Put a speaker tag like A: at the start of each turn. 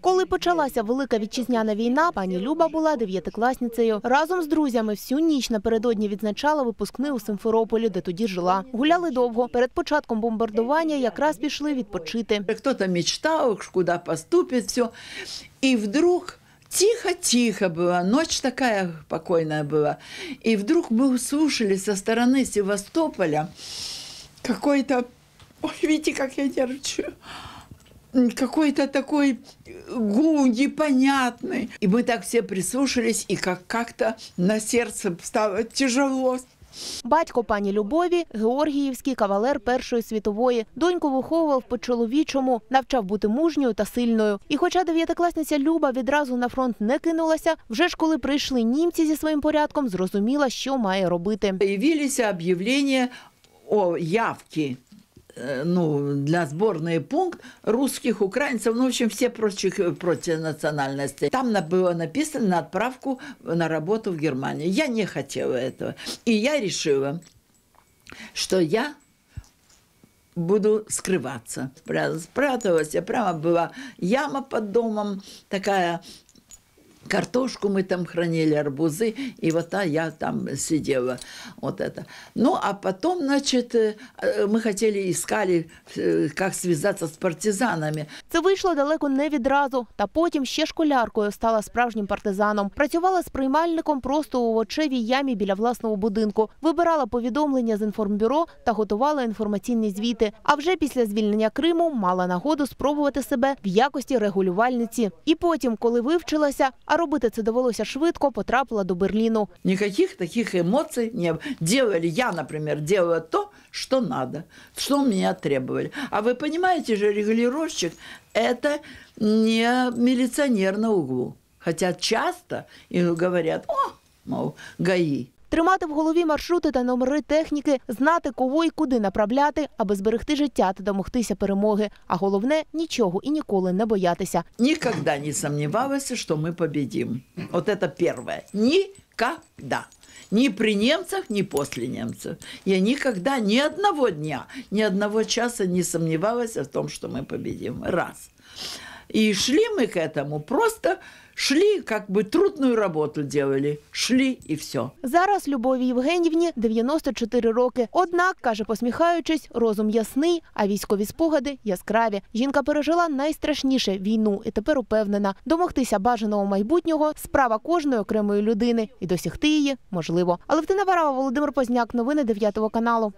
A: Коли почалася велика вітчизняна війна, пані Люба була дев'ятикласницею. Разом з друзями всю ніч напередодні відзначала випускний у Симферополі, де тоді жила. Гуляли довго. Перед початком бомбардування якраз пішли відпочити. Хто там мечтав, куди поступить,
B: все. і вдруг. Тихо-тихо була, ночь така покойная була. І вдруг ми услышали со сторони Севастополя какой-то... Ой, видите, как я нервничаю какой-то такой э, гул непонятный. И мы так все прислушались, и как как на
A: сердце стало тяжело. Батько пані Любові, Георгіївський кавалер Першої світової, доньку виховував по чоловічому, навчав бути мужньою та сильною. І, хоча дев'ятикласниця Люба відразу на фронт не кинулася, вже ж коли прийшли німці зі своїм порядком, зрозуміла, що має робити. Появилися об'явлення о явці
B: Э, ну, для сборной пункт русских, украинцев, ну, в общем, все прочих, против национальностей. Там было написано на отправку на работу в Германию. Я не хотела этого. И я решила, что я буду скрываться. Спряталась, я прямо была яма под домом, такая Картошку мы там хранили, арбузы, и вот а я там сидела, вот это. Ну, а потом, значит, э, ми
A: хотіли искали, э, как связаться з партизанами. Це вийшло далеко не відразу, та потім ще школяркою стала справжнім партизаном. Працювала з приймальником просто у очевій ямі біля власного будинку. Вибирала повідомлення з інформбюро та готувала інформаційні звіти. А вже після звільнення Криму мала нагоду спробувати себе в якості регулювальниці. І потім, коли вивчилася, а а робити це довелося швидко, потрапила до Берліну.
B: Ніяких таких емоцій не делали. Я, наприклад, делала то, що треба, що мене требовали. А ви розумієте, що регулировщик – це не міліціонер на углу. Хоча часто говорять, о, мол, ГАИ.
A: Тримати в голові маршрути та номери техніки, знати, кого і куди направляти, аби зберегти життя та домогтися перемоги. А головне нічого і ніколи не боятися.
B: Ніколи не сумнівалася, що ми побідімо. От це перше. Ніколи. Ні при немцах, ні после немцев. Я никогда ні одного дня, ні одного часу не сумнівалася в том, что мы победим. Раз. И шли мы к этому просто Шли, как бы трудную работу делали. Шли і все.
A: Зараз Любові Євгенівні 94 роки. Однак, каже, посміхаючись, розум ясний, а військові спогади яскраві. Жінка пережила найстрашніше війну і тепер упевнена, домогтися бажаного майбутнього справа кожної окремої людини і досягти її можливо. Але в Варава, Володимир Позняк, новини 9 каналу.